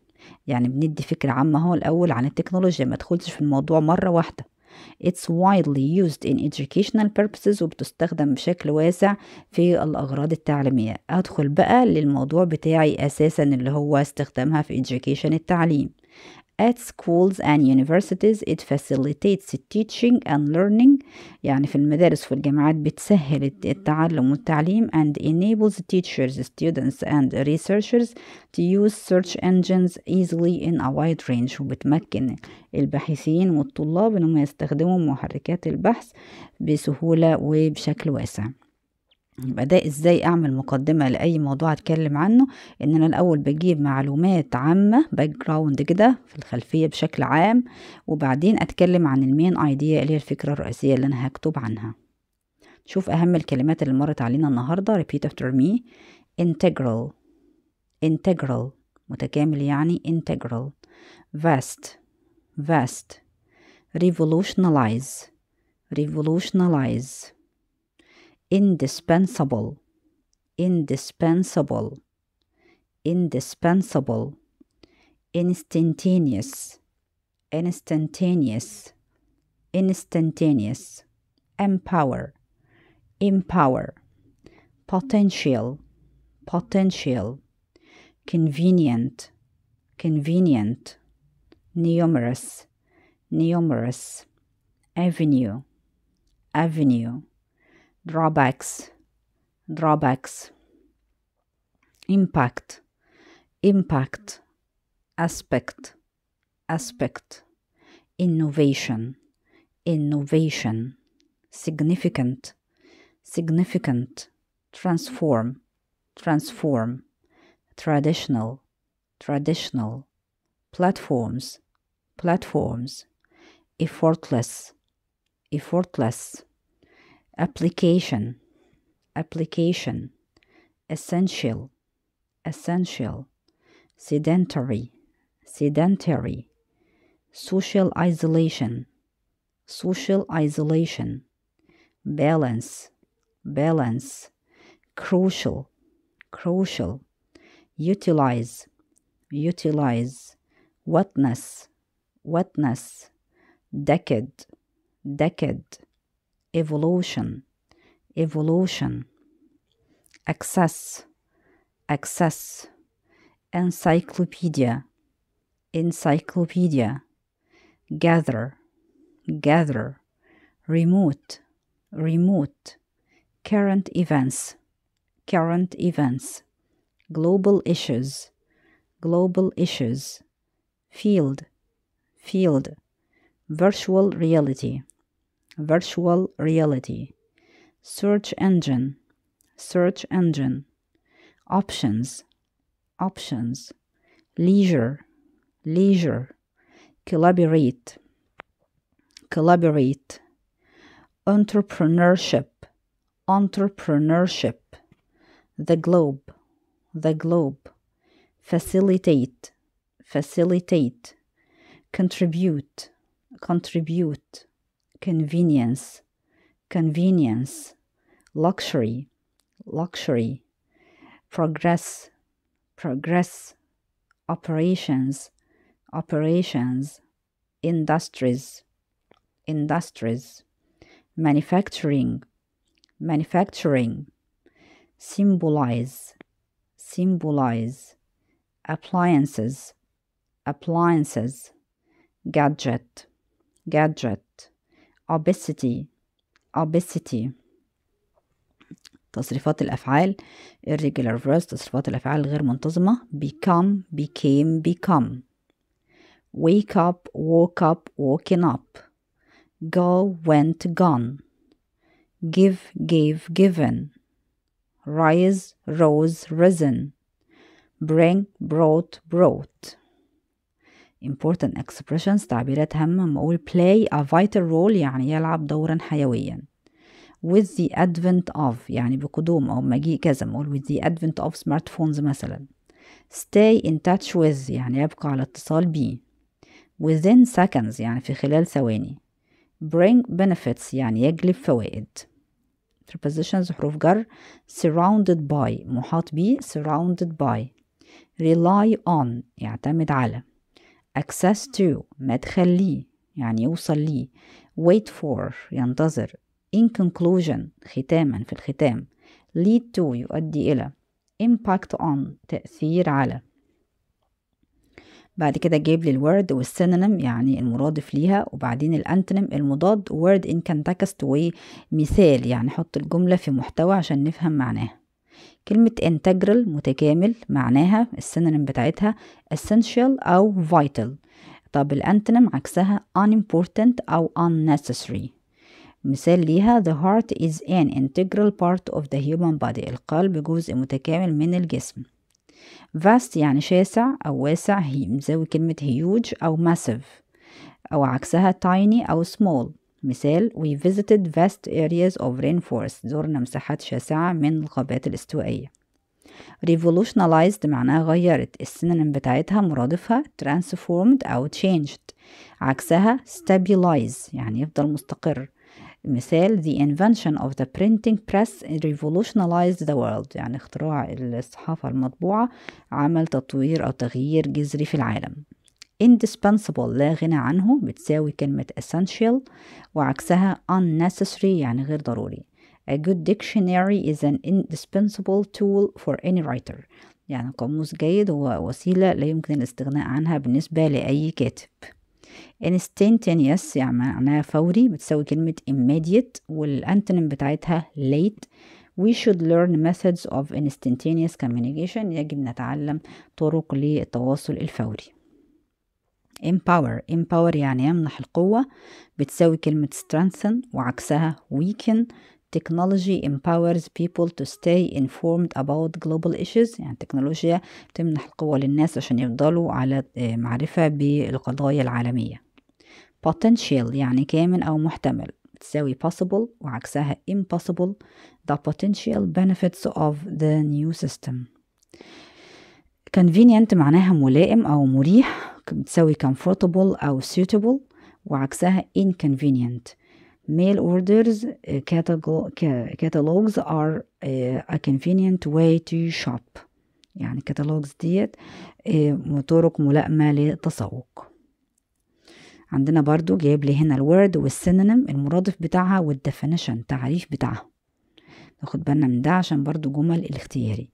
يعني بندي فكرة عامة هو الأول عن التكنولوجيا ما تدخلش في الموضوع مرة واحدة It's widely used in educational purposes وبتستخدم بشكل واسع في الأغراض التعليمية أدخل بقى للموضوع بتاعي أساسا اللي هو استخدامها في education التعليم at schools and universities it facilitates teaching and learning يعني في المدارس والجامعات بتسهل التعلم والتعليم and enables teachers, students and researchers to use search engines easily in a wide range وبتمكن الباحثين والطلاب انهم يستخدموا محركات البحث بسهولة وبشكل واسع يبقى ده ازاي اعمل مقدمة لاي موضوع اتكلم عنه ان انا الاول بجيب معلومات عامة باك جراوند كده في الخلفية بشكل عام وبعدين اتكلم عن المين ايديا اللي هي الفكرة الرئيسية اللي انا هكتب عنها شوف اهم الكلمات اللي مرت علينا النهاردة repeat after me integral integral متكامل يعني integral vast vast revolutionalize revolutionalize indispensable, indispensable, indispensable, instantaneous, instantaneous, instantaneous, empower, empower, potential, potential, convenient, convenient, numerous, numerous, avenue, avenue drawbacks, drawbacks, impact, impact, aspect, aspect, innovation, innovation, significant, significant, transform, transform, traditional, traditional, platforms, platforms, effortless, effortless application application essential essential sedentary sedentary social isolation social isolation balance balance crucial crucial utilize utilize wetness wetness decade decade evolution, evolution, access, access, encyclopedia, encyclopedia, gather, gather, remote, remote, current events, current events, global issues, global issues, field, field, virtual reality, virtual reality, search engine, search engine, options, options, leisure, leisure, collaborate, collaborate, entrepreneurship, entrepreneurship, the globe, the globe, facilitate, facilitate, contribute, contribute convenience, convenience, luxury, luxury, progress, progress, operations, operations, industries, industries, manufacturing, manufacturing, symbolize, symbolize, appliances, appliances, gadget, gadget, obesity obesity تصريفات الأفعال irregular verbs تصريفات الأفعال الغير منتظمة become became become wake up woke up woken up go went gone give gave given rise rose risen bring brought brought important expressions تعبيرات هامة لما أقول play a vital role يعني يلعب دورا حيويا with the advent of يعني بقدوم أو مجيء كذا أقول with the advent of smartphones مثلا stay in touch with يعني يبقى على اتصال بي within seconds يعني في خلال ثواني bring benefits يعني يجلب فوائد prepositions حروف جر surrounded by محاط بي surrounded by rely on يعتمد على access to مدخل ليه يعني يوصل ليه wait for ينتظر in conclusion ختاما في الختام lead to يؤدي إلى impact on تأثير على بعد كده جايب لي الورد والسينونيم يعني المرادف ليها وبعدين الانتونيم المضاد وورد ان context ومثال يعني حط الجملة في محتوى عشان نفهم معناها كلمة integral متكامل معناها السينونيم بتاعتها essential أو vital طب الأنتنم عكسها unimportant أو unnecessary مثال ليها the heart is an integral part of the human body القلب جزء متكامل من الجسم vast يعني شاسع أو واسع هي مزاوي كلمة huge أو massive أو عكسها tiny أو small مثال we visited vast areas of rainforest زرنا مساحات شاسعة من الغابات الاستوائية revolutionized معناها غيرت السينونيم بتاعتها مرادفها transformed أو changed عكسها stabilize يعني يفضل مستقر مثال the invention of the printing press revolutionized the world يعني اختراع الصحافة المطبوعة عمل تطوير أو تغيير جذري في العالم indispensable لا غنى عنه بتساوي كلمة essential وعكسها unnecessary يعني غير ضروري A good dictionary is an indispensable tool for any writer يعني قاموس جيد هو وسيلة لا يمكن الاستغناء عنها بالنسبة لأي كاتب instantaneous يعني معناها فوري بتساوي كلمة immediate والأنتنم بتاعتها late We should learn methods of instantaneous communication يجب نتعلم طرق للتواصل الفوري empower empower يعني يمنح القوة بتساوي كلمة strengthen وعكسها weaken technology empowers people to stay informed about global issues يعني التكنولوجيا تمنح القوة للناس عشان يفضلوا على معرفة بالقضايا العالمية potential يعني كامن أو محتمل بتساوي possible وعكسها impossible the potential benefits of the new system convenient معناها ملائم أو مريح بتساوي comfortable أو suitable وعكسها inconvenient mail orders آه، catalogs are آه، a convenient way to shop يعني catalogs ديت آه، طرق ملائمة للتسوق عندنا برضو جايب لي هنا الورد والسينونيم المرادف بتاعها والديفينيشن تعريف بتاعها ناخد بالنا من ده عشان برضو جمل الاختياري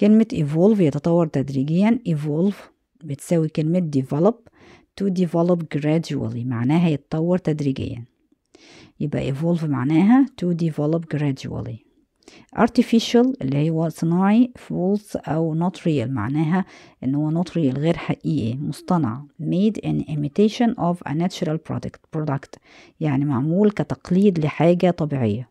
كلمة evolve يتطور تدريجيا evolve بتساوي كلمة develop to develop gradually معناها يتطور تدريجيا يبقى evolve معناها to develop gradually artificial اللي هو صناعي false أو not real معناها إن هو not real غير حقيقي مصطنع made in imitation of a natural product product يعني معمول كتقليد لحاجة طبيعية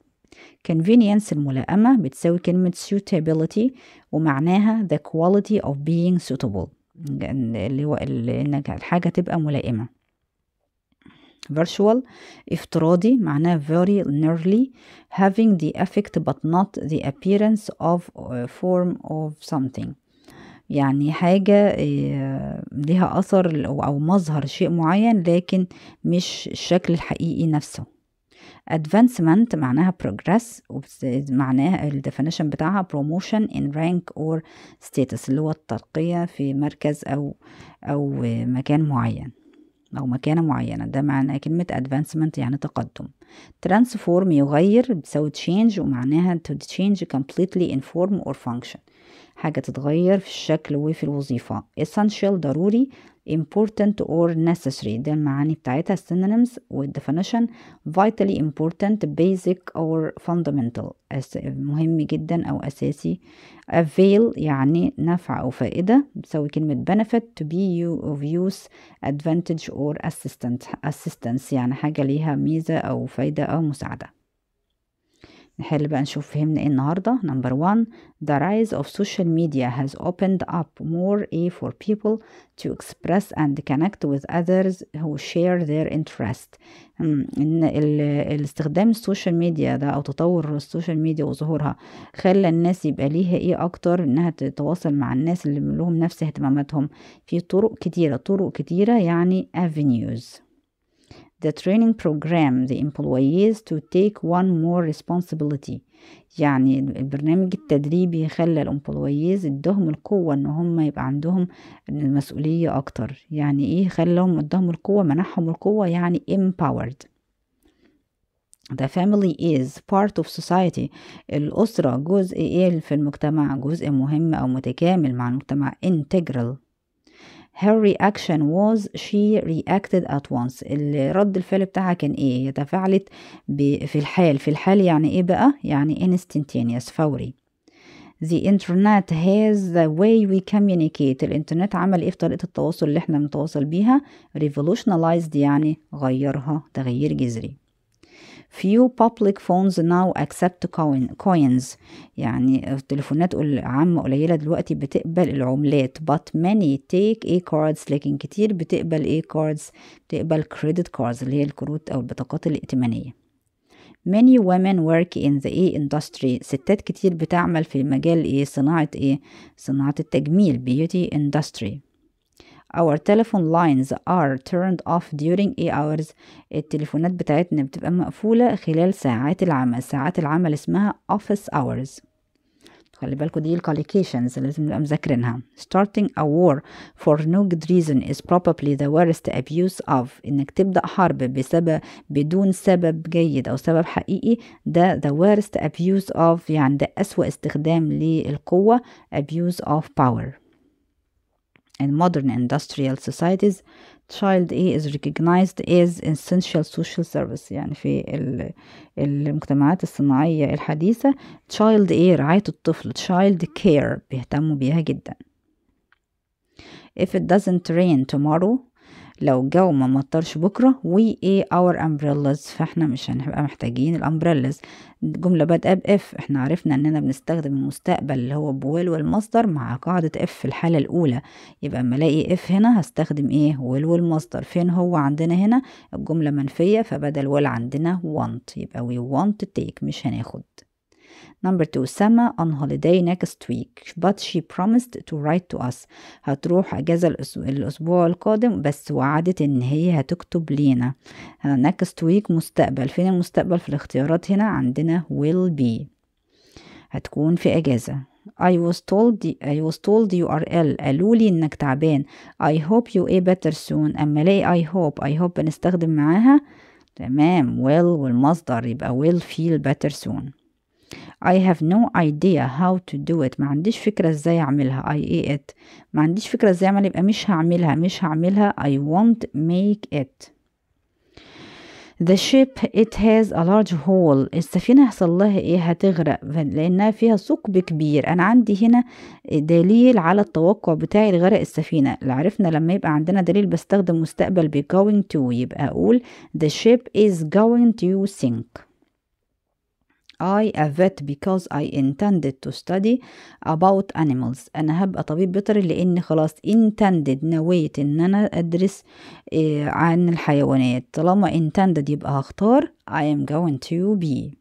convenience الملائمة بتساوي كلمة suitability ومعناها the quality of being suitable اللي هو انك الحاجه تبقى ملائمه virtual افتراضي معناه very nearly having the effect but not the appearance of form of something يعني حاجة آه، لها أثر أو مظهر شيء معين لكن مش الشكل الحقيقي نفسه advancement معناها progress معناها ال definition بتاعها promotion in rank or status اللي هو الترقية في مركز أو أو مكان معين أو مكانة معينة ده معنى كلمة advancement يعني تقدم transform يغير بتساوي change ومعناها to change completely in form or function حاجة تتغير في الشكل وفي الوظيفة essential ضروري important or necessary ده المعاني بتاعتها synonyms definition vitally important basic or fundamental مهم جدا أو أساسي avail يعني نفع أو فائدة بتساوي كلمة benefit to be of use advantage or assistance assistance يعني حاجة ليها ميزة أو فايدة أو مساعدة نحل بقى نشوف فهمنا ايه النهاردة number one the rise of social media has opened up more a for people to express and connect with others who share their interest hmm, ان الاستخدام السوشيال ميديا ده او تطور السوشيال ميديا وظهورها خلى الناس يبقى ليها ايه اكتر انها تتواصل مع الناس اللي لهم نفس اهتماماتهم في طرق كتيرة طرق كتيرة يعني avenues the training program the employees to take one more responsibility يعني البرنامج التدريبي خلى الامبلويز ادهم القوة ان هم يبقى عندهم المسؤولية اكتر يعني ايه خلاهم ادهم القوة منحهم القوة يعني empowered The family is part of society الأسرة جزء ايه في المجتمع جزء مهم أو متكامل مع المجتمع integral her reaction was she reacted at once رد الفعل بتاعها كان ايه هي تفاعلت في الحال في الحال يعني ايه بقى يعني instantaneous فوري The internet has the way we communicate الانترنت عمل ايه في طريقة التواصل اللي احنا بنتواصل بيها revolutionized يعني غيرها تغيير جذري few public phones now accept coins يعني التليفونات عامة قليلة دلوقتي بتقبل العملات but many take a cards لكن كتير بتقبل a cards بتقبل credit cards اللي هي الكروت أو البطاقات الائتمانية many women work in the A industry ستات كتير بتعمل في مجال ايه صناعة ايه صناعة التجميل beauty industry our telephone lines are turned off during eight hours التليفونات بتاعتنا بتبقى مقفولة خلال ساعات العمل ساعات العمل اسمها office hours خلي بالكوا دي الكاليكيشنز لازم نبقى مذاكرينها starting a war for no good reason is probably the worst abuse of انك تبدأ حرب بسبب بدون سبب جيد او سبب حقيقي ده the worst abuse of يعني ده أسوأ استخدام للقوة abuse of power In modern industrial societies child ايه is recognized as essential social service يعني في المجتمعات الصناعية الحديثة child ايه رعاية الطفل child care بيهتموا بيها جدا if it doesn't rain tomorrow لو الجو ما مطرش بكرة وي ايه اور امبريلاز فاحنا مش هنبقى محتاجين الامبريلاز الجملة بادئة باف احنا عرفنا اننا بنستخدم المستقبل اللي هو بويل والمصدر مع قاعدة اف في الحالة الاولى يبقى اما الاقي اف هنا هستخدم ايه ويل والمصدر فين هو عندنا هنا الجملة منفية فبدل ويل عندنا want يبقى وي وانت تيك مش هناخد Number two, Sama on holiday next week but she promised to write to us هتروح أجازة الأسبوع القادم بس وعدت إن هي هتكتب لينا next week مستقبل فين المستقبل في الاختيارات هنا عندنا will be هتكون في أجازة I was told I was told you are ill قالوا لي انك تعبان I hope you a better soon اما الاقي I hope I hope بنستخدم معاها تمام will والمصدر يبقى will feel better soon I have no idea how to do it ما عنديش فكرة ازاي اعملها I it ما عنديش فكرة ازاي اعملها يبقى مش هعملها مش هعملها I won't make it The ship it has a large hole السفينة هيحصل لها ايه هتغرق لانها فيها ثقب كبير انا عندي هنا دليل على التوقع بتاعي لغرق السفينة اللي عرفنا لما يبقى عندنا دليل بستخدم مستقبل ب going to يبقى اقول the ship is going to sink I a vet because I intended to study about animals أنا هبقى طبيب بيطري لأن خلاص intended نويت إن أنا أدرس إيه، عن الحيوانات طالما intended يبقى هختار I am going to be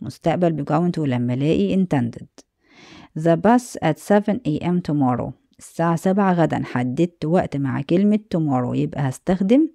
مستقبل to لما الاقي intended the bus at 7 am tomorrow الساعة سبعة غدا حددت وقت مع كلمة tomorrow يبقى هستخدم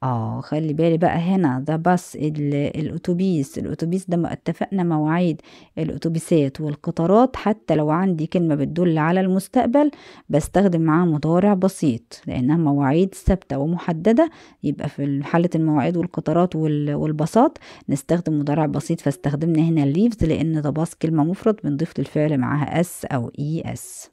اه خلي بالي بقى هنا ده بس الاتوبيس الاتوبيس ده ما اتفقنا مواعيد الاتوبيسات والقطارات حتى لو عندي كلمة بتدل على المستقبل بستخدم معاها مضارع بسيط لانها مواعيد ثابتة ومحددة يبقى في حالة المواعيد والقطارات والباصات نستخدم مضارع بسيط فاستخدمنا هنا ليفز لان ده بس كلمة مفرد بنضيف للفعل معاها اس او اي e اس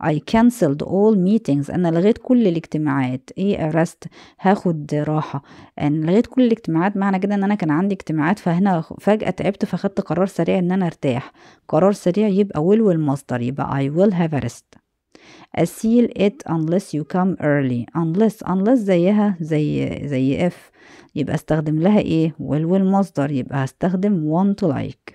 I canceled all meetings أنا لغيت كل الاجتماعات إيه rest هاخد راحة أنا لغيت كل الاجتماعات معنى كده إن أنا كان عندي اجتماعات فهنا فجأة تعبت فخدت قرار سريع إن أنا أرتاح قرار سريع يبقى will والمصدر يبقى I will have a rest أسيل it unless you come early unless unless زيها زي زي if يبقى استخدم لها ايه will والمصدر يبقى هستخدم want like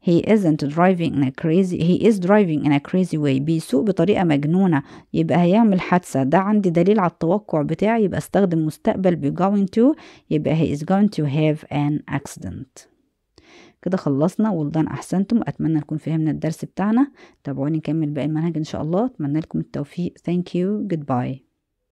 he isn't driving in a crazy he is driving in a crazy way بيسوق بطريقة مجنونة يبقى هيعمل حادثة ده عندي دليل على التوقع بتاعي يبقى استخدم مستقبل ب going to يبقى he is going to have an accident كده خلصنا ولدان احسنتم اتمنى نكون فهمنا الدرس بتاعنا تابعوني نكمل باقي المنهج ان شاء الله اتمنى لكم التوفيق thank you goodbye